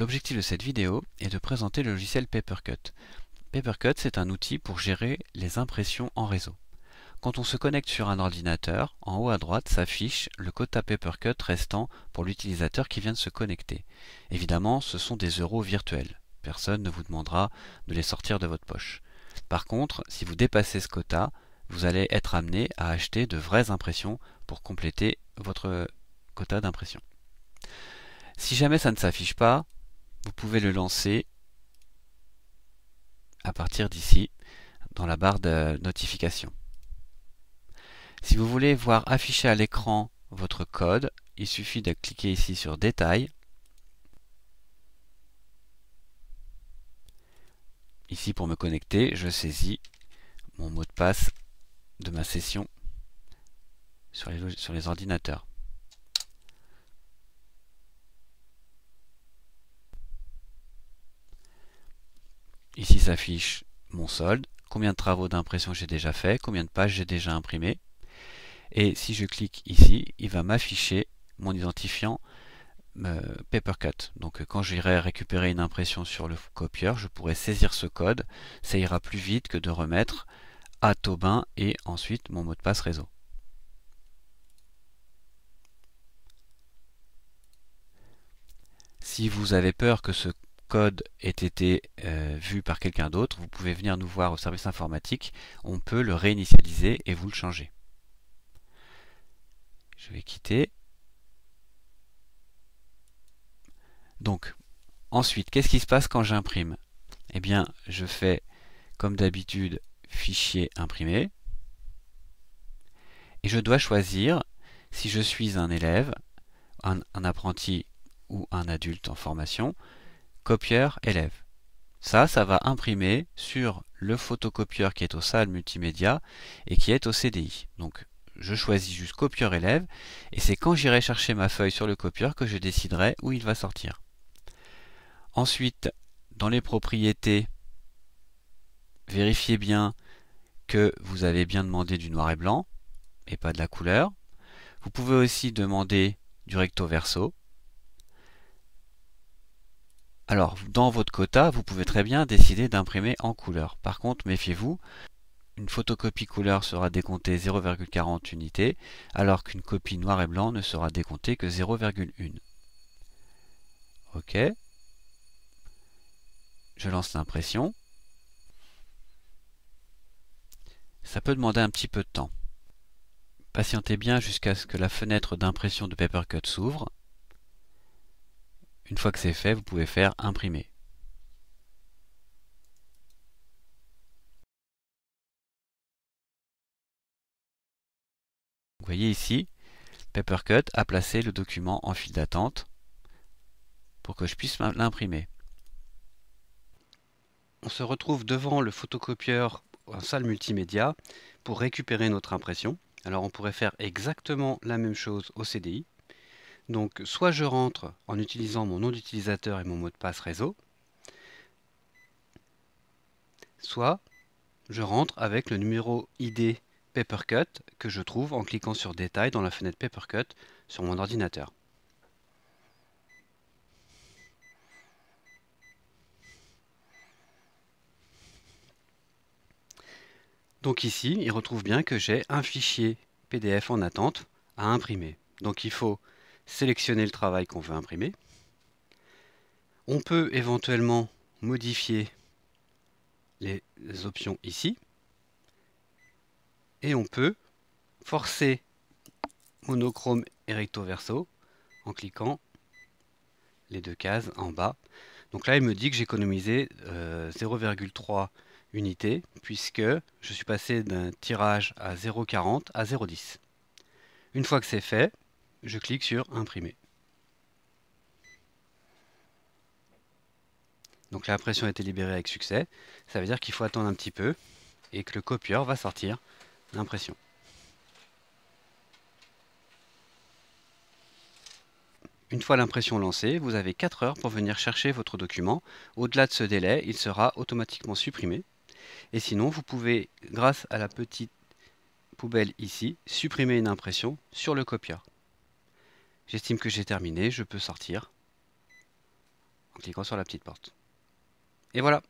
L'objectif de cette vidéo est de présenter le logiciel Papercut. Papercut, c'est un outil pour gérer les impressions en réseau. Quand on se connecte sur un ordinateur, en haut à droite s'affiche le quota Papercut restant pour l'utilisateur qui vient de se connecter. Évidemment, ce sont des euros virtuels. Personne ne vous demandera de les sortir de votre poche. Par contre, si vous dépassez ce quota, vous allez être amené à acheter de vraies impressions pour compléter votre quota d'impression. Si jamais ça ne s'affiche pas, vous pouvez le lancer à partir d'ici dans la barre de notification. Si vous voulez voir afficher à l'écran votre code, il suffit de cliquer ici sur Détails. Ici pour me connecter, je saisis mon mot de passe de ma session sur les, sur les ordinateurs. Ici s'affiche mon solde, combien de travaux d'impression j'ai déjà fait, combien de pages j'ai déjà imprimées. Et si je clique ici, il va m'afficher mon identifiant euh, Papercut. Donc euh, quand j'irai récupérer une impression sur le copieur, je pourrai saisir ce code. Ça ira plus vite que de remettre à Tobin et ensuite mon mot de passe réseau. Si vous avez peur que ce code ait été euh, vu par quelqu'un d'autre, vous pouvez venir nous voir au service informatique, on peut le réinitialiser et vous le changer. Je vais quitter. Donc, ensuite, qu'est-ce qui se passe quand j'imprime Eh bien, je fais, comme d'habitude, fichier imprimé. Et je dois choisir si je suis un élève, un apprenti ou un adulte en formation, copieur élève. Ça, ça va imprimer sur le photocopieur qui est au salle multimédia et qui est au CDI. Donc je choisis juste copieur élève et c'est quand j'irai chercher ma feuille sur le copieur que je déciderai où il va sortir. Ensuite, dans les propriétés, vérifiez bien que vous avez bien demandé du noir et blanc et pas de la couleur. Vous pouvez aussi demander du recto verso. Alors, dans votre quota, vous pouvez très bien décider d'imprimer en couleur. Par contre, méfiez-vous, une photocopie couleur sera décomptée 0,40 unités, alors qu'une copie noir et blanc ne sera décomptée que 0,1. OK. Je lance l'impression. Ça peut demander un petit peu de temps. Patientez bien jusqu'à ce que la fenêtre d'impression de Papercut s'ouvre une fois que c'est fait, vous pouvez faire imprimer. Vous voyez ici, Papercut a placé le document en file d'attente pour que je puisse l'imprimer. On se retrouve devant le photocopieur en salle multimédia pour récupérer notre impression. Alors on pourrait faire exactement la même chose au CDI. Donc soit je rentre en utilisant mon nom d'utilisateur et mon mot de passe réseau, soit je rentre avec le numéro ID Papercut que je trouve en cliquant sur Détails dans la fenêtre Papercut sur mon ordinateur. Donc ici, il retrouve bien que j'ai un fichier PDF en attente à imprimer. Donc il faut sélectionner le travail qu'on veut imprimer. On peut éventuellement modifier les options ici. Et on peut forcer monochrome et recto verso en cliquant les deux cases en bas. Donc là, il me dit que j'ai économisé 0,3 unités puisque je suis passé d'un tirage à 0,40 à 0,10. Une fois que c'est fait, je clique sur Imprimer. Donc l'impression a été libérée avec succès. Ça veut dire qu'il faut attendre un petit peu et que le copieur va sortir l'impression. Une fois l'impression lancée, vous avez 4 heures pour venir chercher votre document. Au-delà de ce délai, il sera automatiquement supprimé. Et sinon, vous pouvez, grâce à la petite poubelle ici, supprimer une impression sur le copieur. J'estime que j'ai terminé, je peux sortir en cliquant sur la petite porte. Et voilà